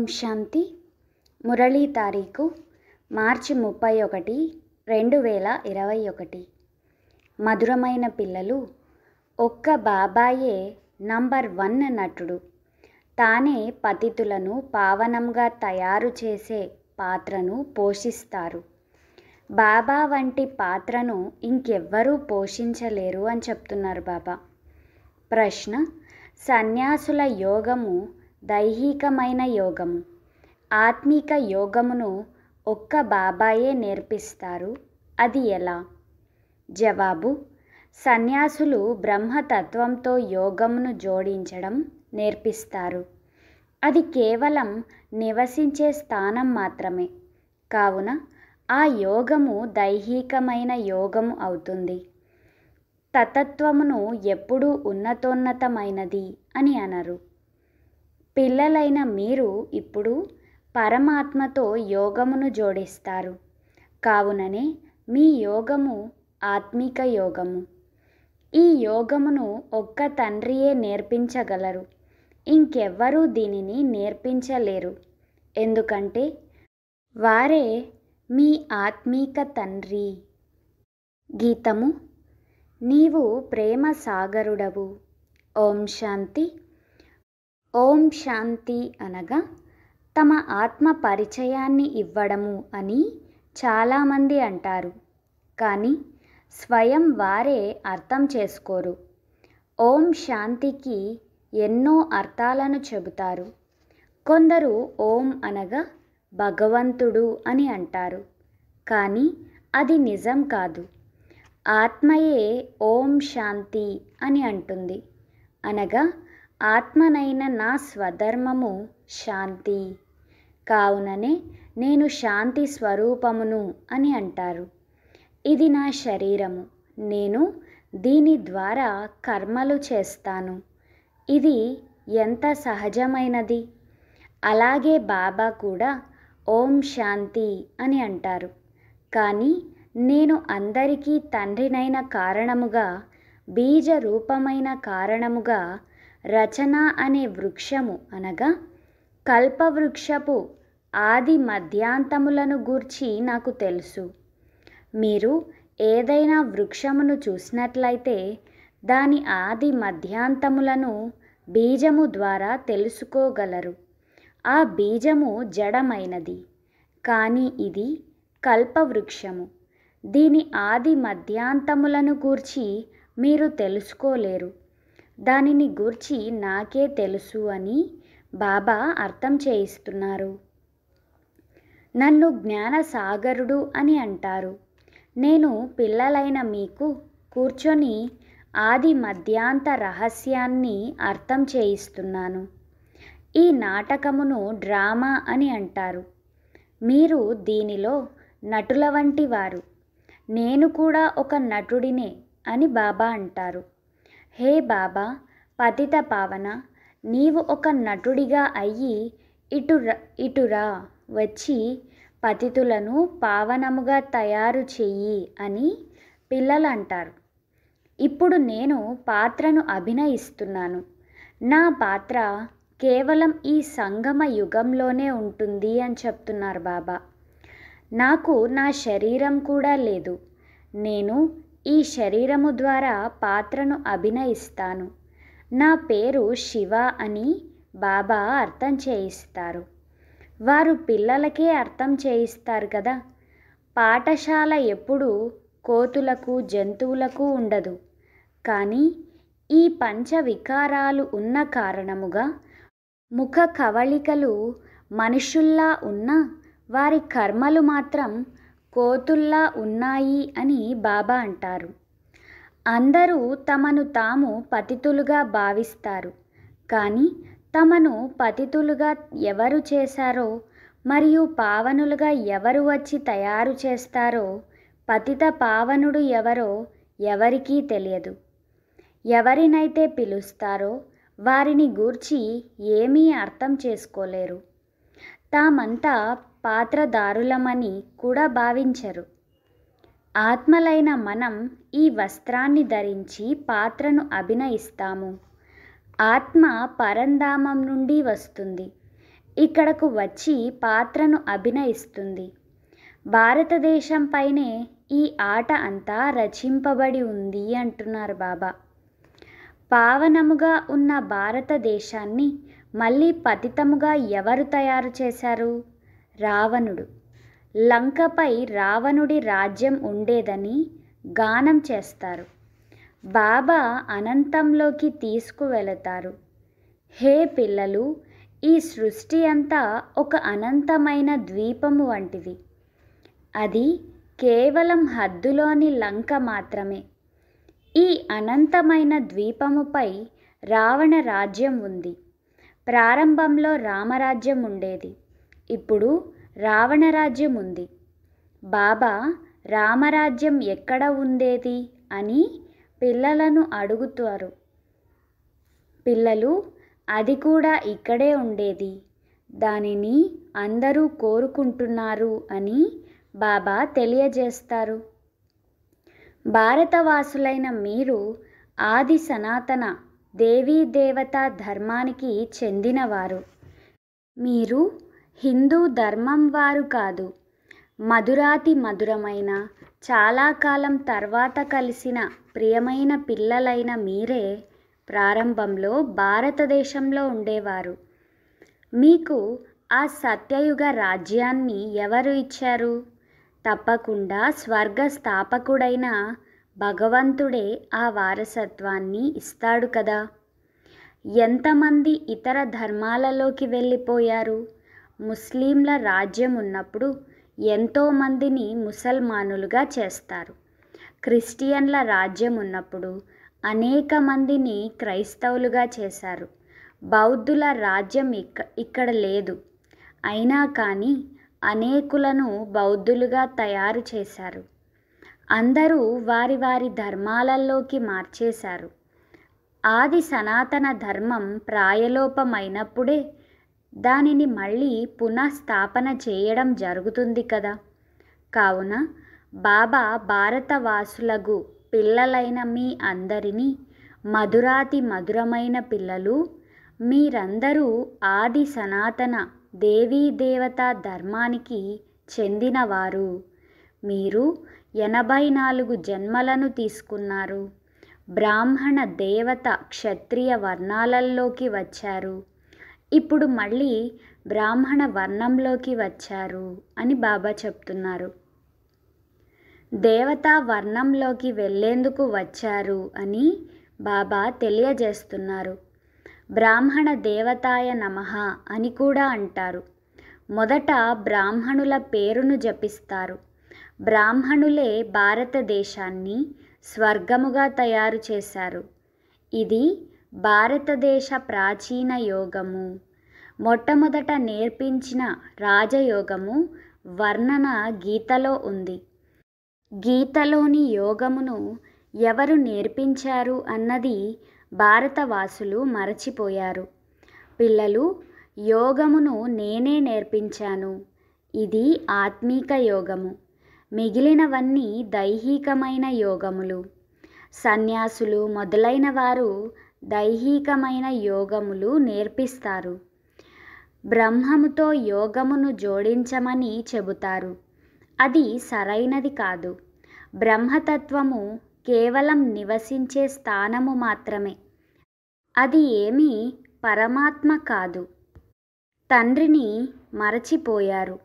ఓం శాంతి మురళీ తారీఖు మార్చి ముప్పై ఒకటి రెండు వేల ఇరవై ఒకటి మధురమైన పిల్లలు ఒక్క బాబాయే నంబర్ వన్ నటుడు తానే పతితులను పావనంగా తయారు చేసే పాత్రను పోషిస్తారు బాబా వంటి పాత్రను ఇంకెవ్వరూ పోషించలేరు అని చెప్తున్నారు బాబా ప్రశ్న సన్యాసుల యోగము దైహికమైన యోగము ఆత్మీక యోగమును ఒక్క బాబాయే నేర్పిస్తారు అది ఎలా జవాబు సన్యాసులు బ్రహ్మతత్వంతో యోగమును జోడించడం నేర్పిస్తారు అది కేవలం నివసించే స్థానం మాత్రమే కావున ఆ యోగము దైహికమైన యోగము అవుతుంది తతత్వమును ఎప్పుడూ ఉన్నతోన్నతమైనది అని అనరు పిల్లలైన మీరు ఇప్పుడు పరమాత్మతో యోగమును జోడిస్తారు కావుననే మీ యోగము ఆత్మిక యోగము ఈ యోగమును ఒక్క తండ్రియే నేర్పించగలరు ఇంకెవ్వరూ దీనిని నేర్పించలేరు ఎందుకంటే వారే మీ ఆత్మీక తండ్రి గీతము నీవు ప్రేమ సాగరుడవు ఓం శాంతి ఓం శాంతి అనగా తమ ఆత్మ పరిచయాన్ని ఇవ్వడము అని చాలామంది అంటారు కానీ స్వయం వారే అర్థం చేసుకోరు ఓం శాంతికి ఎన్నో అర్థాలను చెబుతారు కొందరు ఓం అనగా భగవంతుడు అని అంటారు కానీ అది నిజం కాదు ఆత్మయే ఓం శాంతి అని అంటుంది అనగా ఆత్మనైన నా స్వధర్మము శాంతి కావుననే నేను శాంతి స్వరూపమును అని అంటారు ఇది నా శరీరము నేను దీని ద్వారా కర్మలు చేస్తాను ఇది ఎంత సహజమైనది అలాగే బాబా కూడా ఓం శాంతి అని అంటారు కానీ నేను అందరికీ తండ్రినైన కారణముగా బీజ రూపమైన కారణముగా రచన అనే వృక్షము అనగా కల్పవృక్షపు ఆది మధ్యాంతములను గూర్చి నాకు తెలుసు మీరు ఏదైనా వృక్షమును చూసినట్లయితే దాని ఆది మధ్యాంతములను బీజము ద్వారా తెలుసుకోగలరు ఆ బీజము జడమైనది కానీ ఇది కల్పవృక్షము దీని ఆది మధ్యాంతములను గూర్చి మీరు తెలుసుకోలేరు దానిని గూర్చి నాకే తెలుసు అని బాబా అర్థం చేయిస్తున్నారు నన్ను జ్ఞాన సాగరుడు అని అంటారు నేను పిల్లలైన మీకు కూర్చొని ఆది మధ్యాంత రహస్యాన్ని అర్థం చేయిస్తున్నాను ఈ నాటకమును డ్రామా అని అంటారు మీరు దీనిలో నటుల వంటి వారు నేను కూడా ఒక నటుడినే అని బాబా అంటారు హే బాబా పతిత పావన నీవు ఒక నటుడిగా అయ్యి ఇటు ఇటురా వచ్చి పతితులను పావనముగా తయారు చెయ్యి అని పిల్లలు అంటారు ఇప్పుడు నేను పాత్రను అభినయిస్తున్నాను నా పాత్ర కేవలం ఈ సంగమ యుగంలోనే ఉంటుంది అని చెప్తున్నారు బాబా నాకు నా శరీరం కూడా లేదు నేను ఈ శరీరము ద్వారా పాత్రను అభినయిస్తాను నా పేరు శివ అని బాబా అర్థం చేయిస్తారు వారు పిల్లలకే అర్థం చేయిస్తారు కదా పాఠశాల ఎప్పుడు కోతులకు జంతువులకు ఉండదు కానీ ఈ పంచ వికారాలు ఉన్న కారణముగా ముఖ కవళికలు మనుషుల్లా ఉన్న వారి కర్మలు మాత్రం కోతుల్లా ఉన్నాయి అని బాబా అంటారు అందరూ తమను తాము పతితులుగా భావిస్తారు కానీ తమను పతితులుగా ఎవరు చేశారో మరియు పావనులుగా ఎవరు వచ్చి తయారు చేస్తారో పతిత పావనుడు ఎవరో ఎవరికీ తెలియదు ఎవరినైతే పిలుస్తారో వారిని గూర్చి ఏమీ అర్థం చేసుకోలేరు తామంతా పాత్రధారులమని కూడా భావించరు ఆత్మలైన మనం ఈ వస్త్రాన్ని ధరించి పాత్రను అభినయిస్తాము ఆత్మ పరంధామం నుండి వస్తుంది ఇక్కడకు వచ్చి పాత్రను అభినయిస్తుంది భారతదేశంపైనే ఈ ఆట అంతా రచింపబడి ఉంది అంటున్నారు బాబా పావనముగా ఉన్న భారతదేశాన్ని మళ్ళీ పతితముగా ఎవరు తయారు చేశారు రావణుడు లంకపై రావణుడి రాజ్యం ఉండేదని గానం చేస్తారు బాబా అనంతంలోకి తీసుకువెళతారు హే పిల్లలు ఈ సృష్టి అంతా ఒక అనంతమైన ద్వీపము వంటిది అది కేవలం హద్దులోని లంక మాత్రమే ఈ అనంతమైన ద్వీపముపై రావణ రాజ్యం ఉంది ప్రారంభంలో రామరాజ్యం ఉండేది ఇప్పుడు రావణరాజ్యం ఉంది బాబా రామరాజ్యం ఎక్కడ ఉండేది అని పిల్లలను అడుగుతారు పిల్లలు అది కూడా ఇక్కడే ఉండేది దానిని అందరూ కోరుకుంటున్నారు అని బాబా తెలియజేస్తారు భారతవాసులైన మీరు ఆది సనాతన దేవీ దేవత ధర్మానికి చెందినవారు మీరు హిందూ ధర్మం వారు కాదు మధురాతి మధురమైన చాలా కాలం తర్వాత కలిసిన ప్రియమైన పిల్లలైన మీరే ప్రారంభంలో భారతదేశంలో ఉండేవారు మీకు ఆ సత్యయుగ రాజ్యాన్ని ఎవరు ఇచ్చారు తప్పకుండా స్వర్గ స్థాపకుడైన భగవంతుడే ఆ వారసత్వాన్ని ఇస్తాడు కదా ఎంతమంది ఇతర ధర్మాలలోకి వెళ్ళిపోయారు ముస్లింల రాజ్యం ఉన్నప్పుడు ఎంతోమందిని ముసల్మానులుగా చేస్తారు క్రిస్టియన్ల రాజ్యం ఉన్నప్పుడు అనేక మందిని క్రైస్తవులుగా చేశారు బౌద్ధుల రాజ్యం ఇక్క ఇక్కడ లేదు అయినా కానీ అనేకులను బౌద్ధులుగా తయారు చేశారు అందరూ వారి వారి ధర్మాలలోకి మార్చేశారు ఆది సనాతన ధర్మం ప్రాయలోపమైనప్పుడే దానిని మళ్ళీ పునఃస్థాపన చేయడం జరుగుతుంది కదా కావున బాబా భారతవాసులకు పిల్లలైన మీ అందరినీ మధురాతి మధురమైన పిల్లలు మీరందరూ ఆది సనాతన దేవీ దేవత ధర్మానికి చెందినవారు మీరు ఎనభై నాలుగు జన్మలను తీసుకున్నారు బ్రాహ్మణ దేవత క్షత్రియ వర్ణాలల్లోకి వచ్చారు ఇప్పుడు మళ్ళీ బ్రాహ్మణ వర్ణంలోకి వచ్చారు అని బాబా చెప్తున్నారు దేవతా వర్ణంలోకి వెళ్ళేందుకు వచ్చారు అని బాబా తెలియజేస్తున్నారు బ్రాహ్మణ దేవతాయ నమ అని కూడా అంటారు మొదట బ్రాహ్మణుల పేరును జపిస్తారు బ్రాహ్మణులే భారతదేశాన్ని స్వర్గముగా తయారు చేశారు ఇది భారతదేశ ప్రాచీన యోగము మొట్టమొదట నేర్పించిన రాజయోగము వర్ణన గీతలో ఉంది గీతలోని యోగమును ఎవరు నేర్పించారు అన్నది భారతవాసులు మరచిపోయారు పిల్లలు యోగమును నేనే నేర్పించాను ఇది ఆత్మీక యోగము మిగిలినవన్నీ దైహికమైన యోగములు సన్యాసులు మొదలైన వారు దైహికమైన యోగములు నేర్పిస్తారు బ్రహ్మముతో యోగమును జోడించమని చెబుతారు అది సరైనది కాదు బ్రహ్మతత్వము కేవలం నివసించే స్థానము మాత్రమే అది ఏమీ పరమాత్మ కాదు తండ్రిని మరచిపోయారు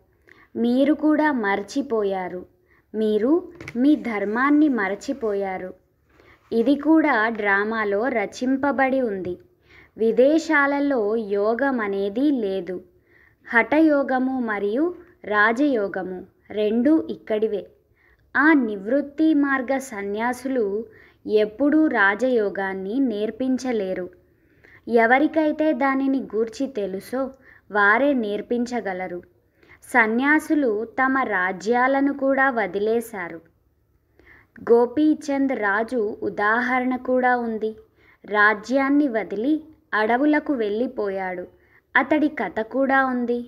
మీరు కూడా మరచిపోయారు మీరు మీ ధర్మాన్ని మరచిపోయారు ఇది కూడా డ్రామాలో రచింపబడి ఉంది విదేశాలలో యోగం అనేది లేదు హఠయోగము మరియు రాజయోగము రెండు ఇక్కడివే ఆ నివృత్తి మార్గ సన్యాసులు ఎప్పుడూ రాజయోగాన్ని నేర్పించలేరు ఎవరికైతే దానిని గూర్చి తెలుసో వారే నేర్పించగలరు సన్యాసులు తమ రాజ్యాలను కూడా వదిలేశారు గోపీచంద్ రాజు ఉదాహరణ కూడా ఉంది రాజ్యాన్ని వదిలి అడవులకు వెళ్ళిపోయాడు అతడి కథ కూడా ఉంది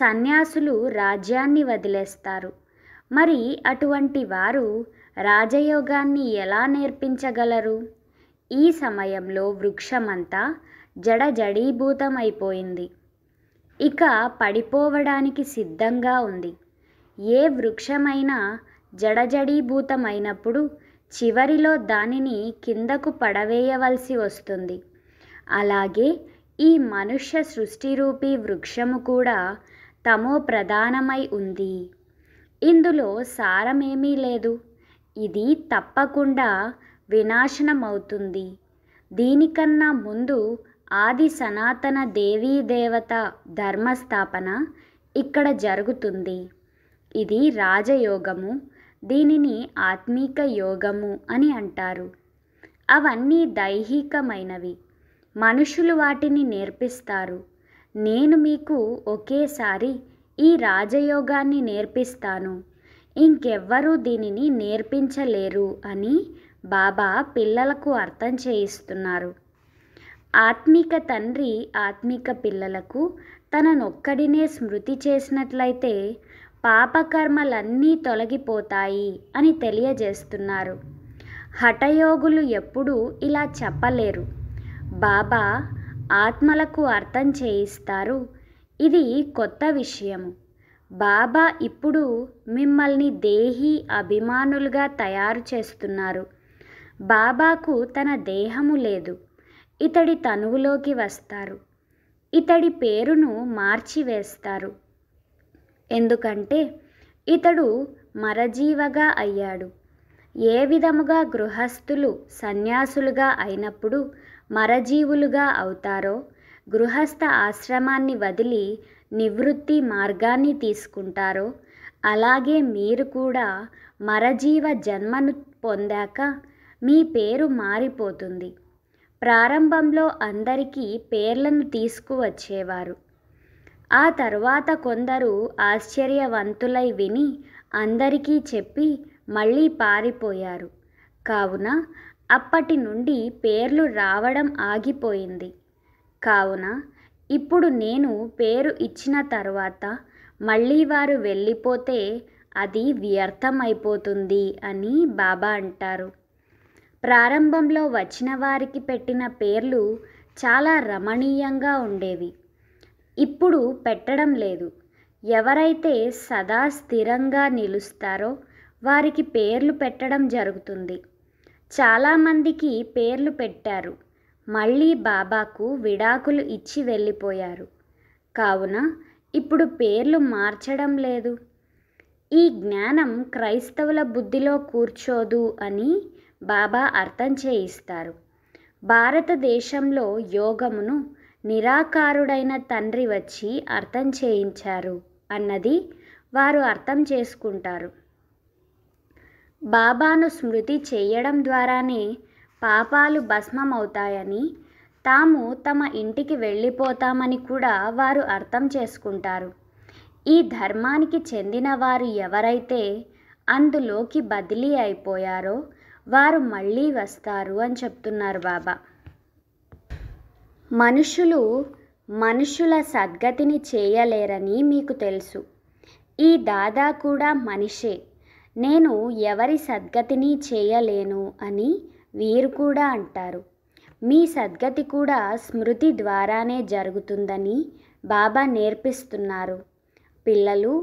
సన్యాసులు రాజ్యాన్ని వదిలేస్తారు మరి అటువంటి వారు రాజయోగాన్ని ఎలా నేర్పించగలరు ఈ సమయంలో వృక్షమంతా జడజడీభూతమైపోయింది ఇక పడిపోవడానికి సిద్ధంగా ఉంది ఏ వృక్షమైనా జడజడీభూతమైనప్పుడు చివరిలో దానిని కిందకు పడవేయవలసి వస్తుంది అలాగే ఈ మనుష్య సృష్టిరూపీ వృక్షము కూడా తమో ప్రధానమై ఉంది ఇందులో సారమేమీ లేదు ఇది తప్పకుండా వినాశనమవుతుంది దీనికన్నా ముందు ఆది సనాతన దేవీ దేవత ధర్మస్థాపన ఇక్కడ జరుగుతుంది ఇది రాజయోగము దీనిని ఆత్మీక యోగము అని అంటారు అవన్నీ దైహికమైనవి మనుషులు వాటిని నేర్పిస్తారు నేను మీకు ఒకేసారి ఈ రాజయోగాన్ని నేర్పిస్తాను ఇంకెవ్వరూ దీనిని నేర్పించలేరు అని బాబా పిల్లలకు అర్థం చేయిస్తున్నారు ఆత్మిక తండ్రి ఆత్మిక పిల్లలకు తననొక్కడినే స్మృతి చేసినట్లయితే పాపకర్మలన్నీ తొలగిపోతాయి అని తెలియజేస్తున్నారు హఠయోగులు ఎప్పుడూ ఇలా చెప్పలేరు బాబా ఆత్మలకు అర్థం చేయిస్తారు ఇది కొత్త విషయము బాబా ఇప్పుడు మిమ్మల్ని దేహి అభిమానులుగా తయారు చేస్తున్నారు బాబాకు తన దేహము లేదు ఇతడి తనువులోకి వస్తారు ఇతడి పేరును మార్చివేస్తారు ఎందుకంటే ఇతడు మరజీవగా అయ్యాడు ఏ విధముగా గృహస్థులు సన్యాసులుగా అయినప్పుడు మరజీవులుగా అవుతారో గృహస్థ ఆశ్రమాన్ని వదిలి నివృత్తి మార్గాన్ని తీసుకుంటారో అలాగే మీరు కూడా మరజీవ జన్మను పొందాక మీ పేరు మారిపోతుంది ప్రారంభంలో అందరికీ పేర్లను తీసుకువచ్చేవారు ఆ తర్వాత కొందరు ఆశ్చర్యవంతులై విని అందరికీ చెప్పి మళ్ళీ పారిపోయారు కావున అప్పటి నుండి పేర్లు రావడం ఆగిపోయింది కావున ఇప్పుడు నేను పేరు ఇచ్చిన తర్వాత మళ్ళీ వారు వెళ్ళిపోతే అది వ్యర్థమైపోతుంది అని బాబా అంటారు ప్రారంభంలో వచ్చిన వారికి పెట్టిన పేర్లు చాలా రమణీయంగా ఉండేవి ఇప్పుడు పెట్టడం లేదు ఎవరైతే సదా స్థిరంగా నిలుస్తారో వారికి పేర్లు పెట్టడం జరుగుతుంది చాలామందికి పేర్లు పెట్టారు మళ్ళీ బాబాకు విడాకులు ఇచ్చి వెళ్ళిపోయారు కావున ఇప్పుడు పేర్లు మార్చడం లేదు ఈ జ్ఞానం క్రైస్తవుల బుద్ధిలో కూర్చోదు అని బాబా అర్థం చేయిస్తారు భారతదేశంలో యోగమును నిరాకారుడైన తండ్రి వచ్చి అర్థం చేయించారు అన్నది వారు అర్థం చేసుకుంటారు బాబాను స్మృతి చేయడం ద్వారానే పాపాలు భస్మమవుతాయని తాము తమ ఇంటికి వెళ్ళిపోతామని కూడా వారు అర్థం చేసుకుంటారు ఈ ధర్మానికి చెందిన వారు ఎవరైతే అందులోకి బదిలీ అయిపోయారో వారు మళ్ళీ వస్తారు అని చెప్తున్నారు బాబా మనుషులు మనుషుల సద్గతిని చేయలేరని మీకు తెలుసు ఈ దాదా కూడా మనిషే నేను ఎవరి సద్గతిని చేయలేను అని వీరు కూడా అంటారు మీ సద్గతి కూడా స్మృతి ద్వారానే జరుగుతుందని బాబా నేర్పిస్తున్నారు పిల్లలు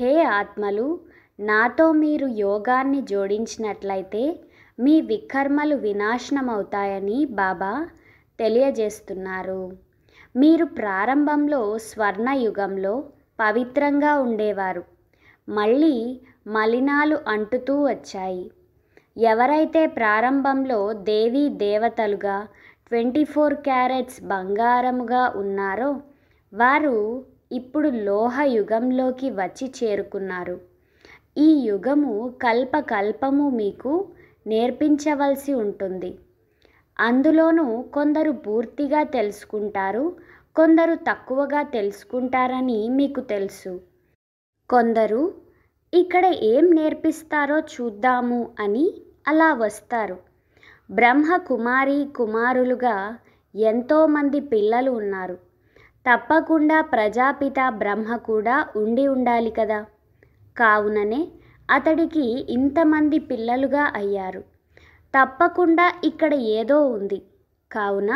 హే ఆత్మలు నాతో మీరు యోగాన్ని జోడించినట్లయితే మీ వికర్మలు వినాశనమవుతాయని బాబా తెలియజేస్తున్నారు మీరు ప్రారంభంలో స్వర్ణయుగంలో పవిత్రంగా ఉండేవారు మళ్ళీ మలినాలు అంటుతూ వచ్చాయి ఎవరైతే ప్రారంభంలో దేవీ దేవతలుగా ట్వంటీ ఫోర్ క్యారెట్స్ బంగారముగా ఉన్నారో వారు ఇప్పుడు లోహ యుగంలోకి వచ్చి చేరుకున్నారు ఈ యుగము కల్పకల్పము మీకు నేర్పించవలసి ఉంటుంది అందులోనూ కొందరు పూర్తిగా తెలుసుకుంటారు కొందరు తక్కువగా తెలుసుకుంటారని మీకు తెలుసు కొందరు ఇక్కడ ఏం నేర్పిస్తారో చూద్దాము అని అలా వస్తారు బ్రహ్మ కుమారి కుమారులుగా ఎంతోమంది పిల్లలు ఉన్నారు తప్పకుండా ప్రజాపిత బ్రహ్మ కూడా ఉండి ఉండాలి కదా కావుననే అతడికి ఇంతమంది పిల్లలుగా అయ్యారు తప్పకుండా ఇక్కడ ఏదో ఉంది కావున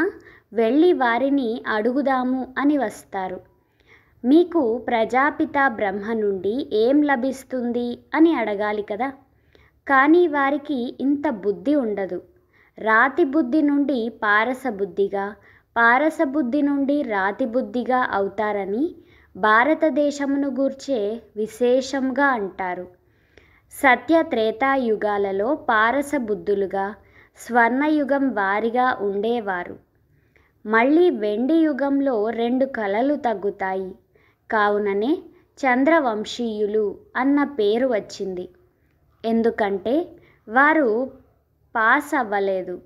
వెళ్ళి వారిని అడుగుదాము అని వస్తారు మీకు ప్రజాపిత బ్రహ్మ నుండి ఏం లభిస్తుంది అని అడగాలి కదా కానీ వారికి ఇంత బుద్ధి ఉండదు రాతి బుద్ధి నుండి పారసబుద్ధిగా పారసబుద్ధి నుండి రాతి బుద్ధిగా అవుతారని భారతదేశమును గూర్చే విశేషంగా అంటారు సత్య త్రేతాయుగాలలో పారసబుద్ధులుగా స్వర్ణయుగం వారిగా ఉండేవారు మళ్ళీ వెండి యుగంలో రెండు కళలు తగ్గుతాయి కావుననే చంద్రవంశీయులు అన్న పేరు వచ్చింది ఎందుకంటే వారు పాస్ అవ్వలేదు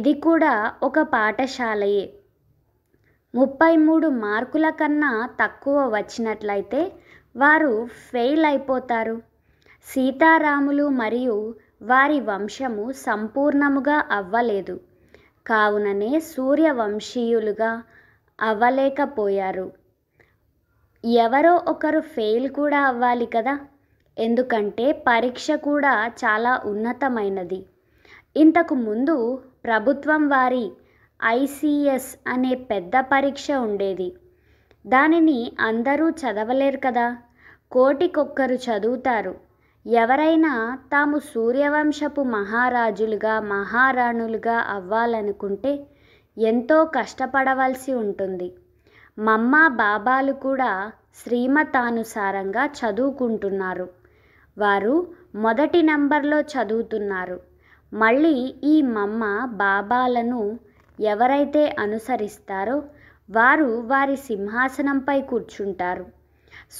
ఇది కూడా ఒక పాఠశాలయే ముప్పై మూడు మార్కుల కన్నా తక్కువ వచ్చినట్లయితే వారు ఫెయిల్ అయిపోతారు సీతారాములు మరియు వారి వంశము సంపూర్ణముగా అవ్వలేదు కావుననే సూర్యవంశీయులుగా అవ్వలేకపోయారు ఎవరో ఒకరు ఫెయిల్ కూడా అవ్వాలి కదా ఎందుకంటే పరీక్ష కూడా చాలా ఉన్నతమైనది ఇంతకు ముందు ప్రభుత్వం వారి ఐసిఎస్ అనే పెద్ద పరీక్ష ఉండేది దానిని అందరూ చదవలేరు కదా కోటికొక్కరు చదువుతారు ఎవరైనా తాము సూర్యవంశపు మహారాజులుగా మహారాణులుగా అవ్వాలనుకుంటే ఎంతో కష్టపడవలసి ఉంటుంది మమ్మ బాబాలు కూడా శ్రీమతానుసారంగా చదువుకుంటున్నారు వారు మొదటి నంబర్లో చదువుతున్నారు మళ్ళీ ఈ మమ్మ బాబాలను ఎవరైతే అనుసరిస్తారో వారు వారి సింహాసనంపై కూర్చుంటారు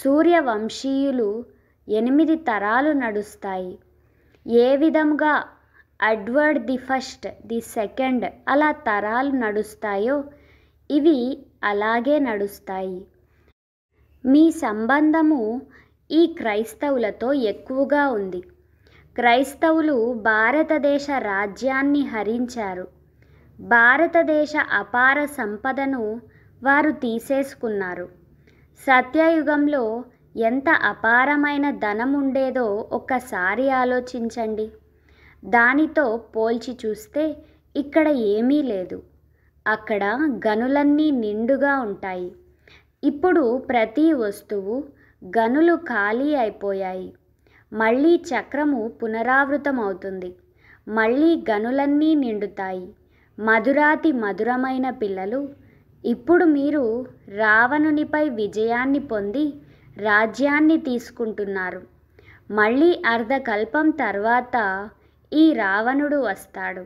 సూర్యవంశీయులు ఎనిమిది తరాలు నడుస్తాయి ఏ విధంగా Edward the first the second అలా తరాలు నడుస్తాయో ఇవి అలాగే నడుస్తాయి మీ సంబంధము ఈ క్రైస్తవులతో ఎక్కువగా ఉంది క్రైస్తవులు భారతదేశ రాజ్యాన్ని హరించారు భారతదేశ అపార సంపదను వారు తీసేసుకున్నారు సత్యయుగంలో ఎంత అపారమైన ధనం ఉండేదో ఒక్కసారి ఆలోచించండి దానితో పోల్చి చూస్తే ఇక్కడ ఏమీ లేదు అక్కడ గనులన్నీ నిండుగా ఉంటాయి ఇప్పుడు ప్రతి వస్తువు గనులు ఖాళీ అయిపోయాయి మళ్ళీ చక్రము పునరావృతమవుతుంది మళ్ళీ గనులన్నీ నిండుతాయి మధురాతి మధురమైన పిల్లలు ఇప్పుడు మీరు రావణునిపై విజయాన్ని పొంది రాజ్యాన్ని తీసుకుంటున్నారు మళ్ళీ అర్ధకల్పం తర్వాత ఈ రావణుడు వస్తాడు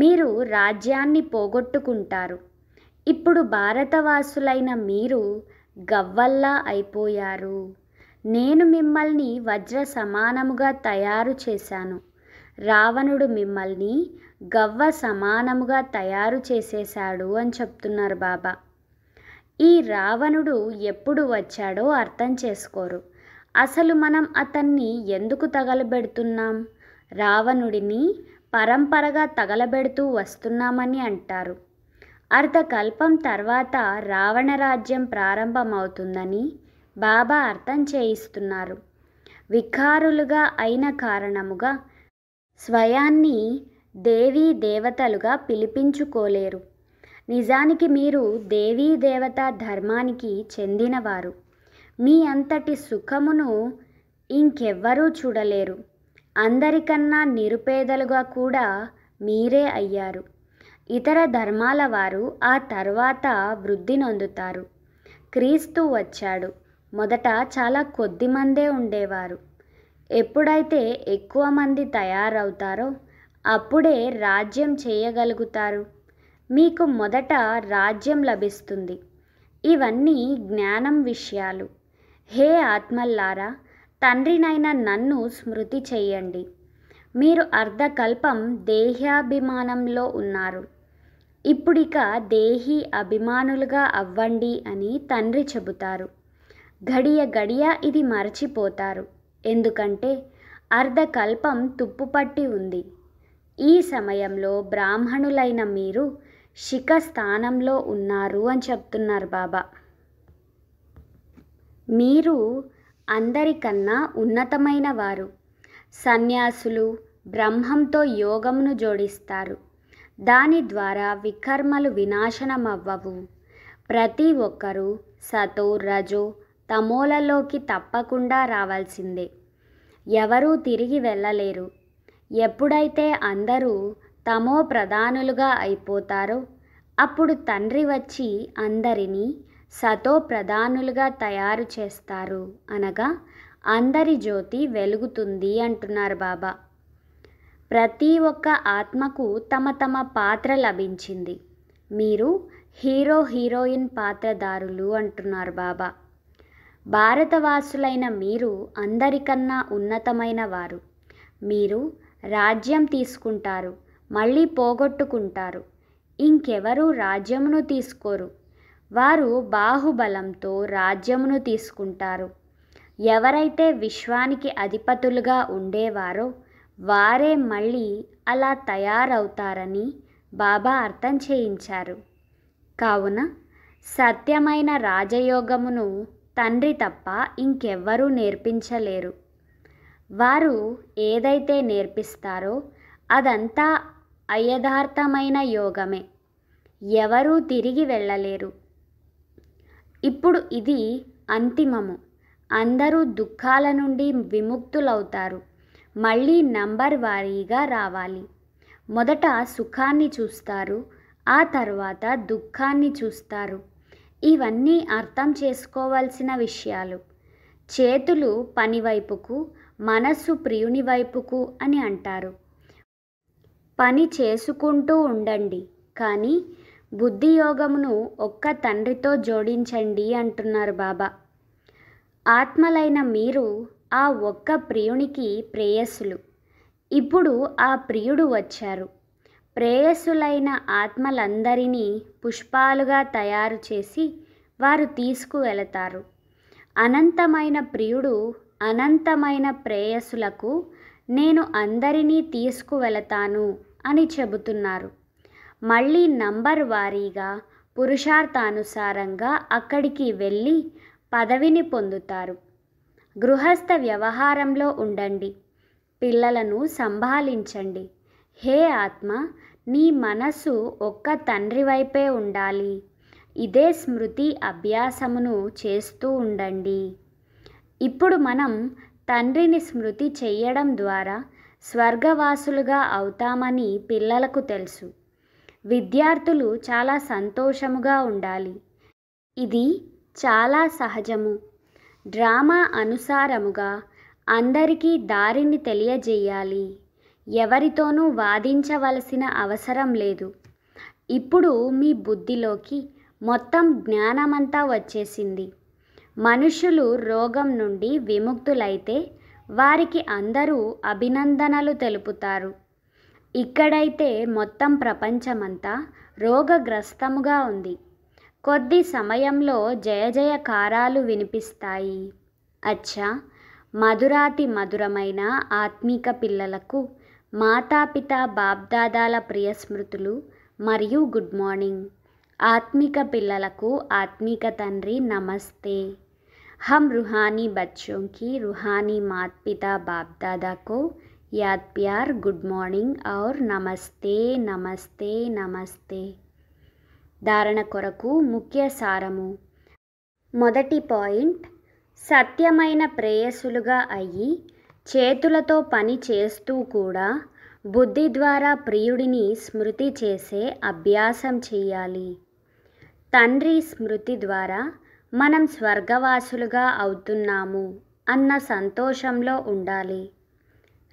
మీరు రాజ్యాన్ని పోగొట్టుకుంటారు ఇప్పుడు భారతవాసులైన మీరు గవ్వల్లా అయిపోయారు నేను మిమ్మల్ని వజ్ర సమానముగా తయారు చేశాను రావణుడు మిమ్మల్ని గవ్వ సమానముగా తయారు చేసేశాడు అని చెప్తున్నారు బాబా ఈ రావణుడు ఎప్పుడు వచ్చాడో అర్థం చేసుకోరు అసలు మనం అతన్ని ఎందుకు తగలబెడుతున్నాం రావణుడిని పరంపరగా తగలబెడుతూ వస్తున్నామని అంటారు అర్ధకల్పం తర్వాత రావణ రాజ్యం ప్రారంభమవుతుందని బాబా అర్థం చేయిస్తున్నారు వికారులుగా అయిన కారణముగా స్వయాన్ని దేవీ దేవతలుగా పిలిపించుకోలేరు నిజానికి మీరు దేవీ దేవత ధర్మానికి చెందినవారు మీ అంతటి సుఖమును ఇంకెవ్వరూ చూడలేరు అందరికన్నా నిరుపేదలుగా కూడా మీరే అయ్యారు ఇతర ధర్మాల వారు ఆ తర్వాత వృద్ధి నొందుతారు క్రీస్తు వచ్చాడు మొదట చాలా కొద్ది మందే ఉండేవారు ఎప్పుడైతే ఎక్కువ మంది తయారవుతారో అప్పుడే రాజ్యం చేయగలుగుతారు మీకు మొదట రాజ్యం లభిస్తుంది ఇవన్నీ జ్ఞానం విషయాలు హే ఆత్మల్లారా తండ్రినైన నన్ను స్మృతి చేయండి మీరు అర్ధకల్పం దేహాభిమానంలో ఉన్నారు ఇప్పుడిక దేహి అభిమానులుగా అవ్వండి అని తండ్రి చెబుతారు గడియ గడియ ఇది మరచిపోతారు ఎందుకంటే అర్ధకల్పం తుప్పుపట్టి ఉంది ఈ సమయంలో బ్రాహ్మణులైన మీరు శిఖ స్థానంలో ఉన్నారు అని చెప్తున్నారు బాబా మీరు అందరికన్నా ఉన్నతమైన వారు సన్యాసులు బ్రహ్మంతో యోగమును జోడిస్తారు దాని ద్వారా వికర్మలు వినాశనమవ్వవు ప్రతి ఒక్కరూ సతో రజో తమోలలోకి తప్పకుండా రావాల్సిందే ఎవరూ తిరిగి వెళ్ళలేరు ఎప్పుడైతే అందరూ తమో ప్రధానులుగా అయిపోతారో అప్పుడు తండ్రి వచ్చి అందరినీ సతో ప్రధానులుగా తయారు చేస్తారు అనగా అందరి జ్యోతి వెలుగుతుంది అంటున్నారు బాబా ప్రతి ఒక్క ఆత్మకు తమ తమ పాత్ర లభించింది మీరు హీరో హీరోయిన్ పాత్రదారులు అంటున్నారు బాబా భారతవాసులైన మీరు అందరికన్నా ఉన్నతమైన వారు మీరు రాజ్యం తీసుకుంటారు మళ్ళీ పోగొట్టుకుంటారు ఇంకెవరూ రాజ్యమును తీసుకోరు వారు బాహుబలంతో రాజ్యమును తీసుకుంటారు ఎవరైతే విశ్వానికి అధిపతులుగా ఉండేవారో వారే మళ్ళీ అలా తయారవుతారని బాబా అర్థం చేయించారు కావున సత్యమైన రాజయోగమును తండ్రి తప్ప ఇంకెవ్వరూ నేర్పించలేరు వారు ఏదైతే నేర్పిస్తారో అదంతా అయథార్థమైన యోగమే ఎవరూ తిరిగి వెళ్ళలేరు ఇప్పుడు ఇది అంతిమము అందరూ దుఃఖాల నుండి విముక్తులవుతారు మళ్ళీ నంబర్ వారీగా రావాలి మొదట సుఖాన్ని చూస్తారు ఆ తర్వాత దుఃఖాన్ని చూస్తారు ఇవన్నీ అర్థం చేసుకోవాల్సిన విషయాలు చేతులు పనివైపుకు మనస్సు ప్రియుని వైపుకు అని అంటారు పని చేసుకుంటూ ఉండండి కానీ బుద్ధి యోగమును ఒక్క తండ్రితో జోడించండి అంటున్నారు బాబా ఆత్మలైన మీరు ఆ ఒక్క ప్రియునికి ప్రేయస్సులు ఇప్పుడు ఆ ప్రియుడు వచ్చారు ప్రేయస్సులైన ఆత్మలందరినీ పుష్పాలుగా తయారు చేసి వారు తీసుకువెళతారు అనంతమైన ప్రియుడు అనంతమైన ప్రేయస్సులకు నేను అందరినీ తీసుకువెళతాను అని చెబుతున్నారు మళ్ళీ నంబర్ వారీగా పురుషార్థానుసారంగా అక్కడికి వెళ్ళి పదవిని పొందుతారు గృహస్థ వ్యవహారంలో ఉండండి పిల్లలను సంభాలించండి హే ఆత్మ నీ మనసు ఒక్క తండ్రి వైపే ఉండాలి ఇదే స్మృతి అభ్యాసమును చేస్తూ ఉండండి ఇప్పుడు మనం తండ్రిని స్మృతి చేయడం ద్వారా స్వర్గవాసులుగా అవుతామని పిల్లలకు తెలుసు విద్యార్థులు చాలా సంతోషముగా ఉండాలి ఇది చాలా సహజము డ్రామా అనుసారముగా అందరికీ దారిని తెలియజేయాలి ఎవరితోనూ వాదించవలసిన అవసరం లేదు ఇప్పుడు మీ బుద్ధిలోకి మొత్తం జ్ఞానమంతా వచ్చేసింది మనుషులు రోగం నుండి విముక్తులైతే వారికి అందరూ అభినందనలు తెలుపుతారు ఇక్కడైతే మొత్తం ప్రపంచమంతా రోగగ్రస్తముగా ఉంది కొద్ది సమయంలో జయజయకారాలు వినిపిస్తాయి అచ్చా మధురాతి మధురమైన ఆత్మిక పిల్లలకు మాతాపిత బాబ్దాదాల ప్రియస్మృతులు మరియు గుడ్ మార్నింగ్ ఆత్మిక పిల్లలకు ఆత్మిక తండ్రి నమస్తే हम रूहानी बच्चों की रूहानी मात पिता बाप दादा को याद प्यार गुड मॉर्निंग और నమస్తే నమస్తే నమస్తే ధారణ కొరకు ముఖ్య సారము మొదటి పాయింట్ సత్యమైన ప్రేయసులుగా అయ్యి చేతులతో పని చేస్తూ కూడా బుద్ధి ద్వారా ప్రియుడిని స్మృతి చేసే అభ్యాసం చేయాలి తండ్రి స్మృతి ద్వారా మనం స్వర్గవాసులుగా అవుతున్నాము అన్న సంతోషంలో ఉండాలి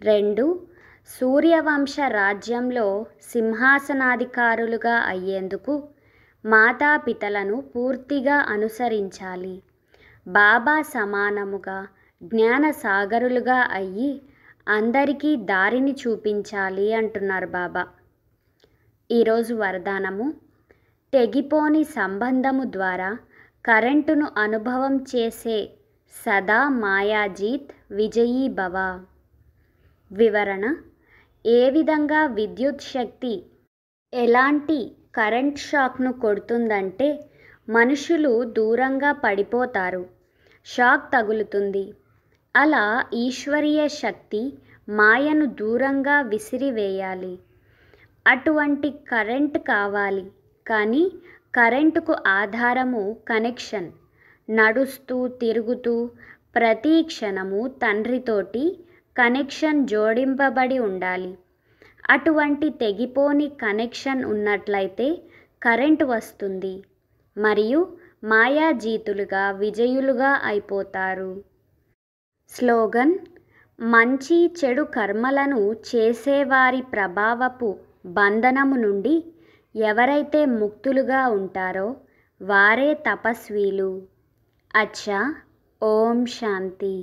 రెండు సూర్యవంశ రాజ్యంలో సింహాసనాధికారులుగా అయ్యేందుకు మాతాపితలను పూర్తిగా అనుసరించాలి బాబా సమానముగా జ్ఞాన సాగరులుగా అయ్యి అందరికీ దారిని చూపించాలి అంటున్నారు బాబా ఈరోజు వరదానము తెగిపోని సంబంధము ద్వారా కరెంటును అనుభవం చేసే సదా మాయాజీత్ విజయీభవ వివరణ ఏ విధంగా విద్యుత్ శక్తి ఎలాంటి కరెంట్ షాక్ను కొడుతుందంటే మనుషులు దూరంగా పడిపోతారు షాక్ తగులుతుంది అలా ఈశ్వరీయ శక్తి మాయను దూరంగా విసిరివేయాలి అటువంటి కరెంట్ కావాలి కానీ కరెంటుకు ఆధారము కనెక్షన్ నడుస్తూ తిరుగుతూ ప్రతి క్షణము తండ్రితోటి కనెక్షన్ జోడింపబడి ఉండాలి అటువంటి తెగిపోని కనెక్షన్ ఉన్నట్లయితే కరెంట్ వస్తుంది మరియు మాయాజీతులుగా విజయులుగా అయిపోతారు స్లోగన్ మంచి చెడు కర్మలను చేసేవారి ప్రభావపు బంధనము నుండి ఎవరైతే ముక్తులుగా ఉంటారో వారే తపస్వీలు అచ్చా ఓం శాంతి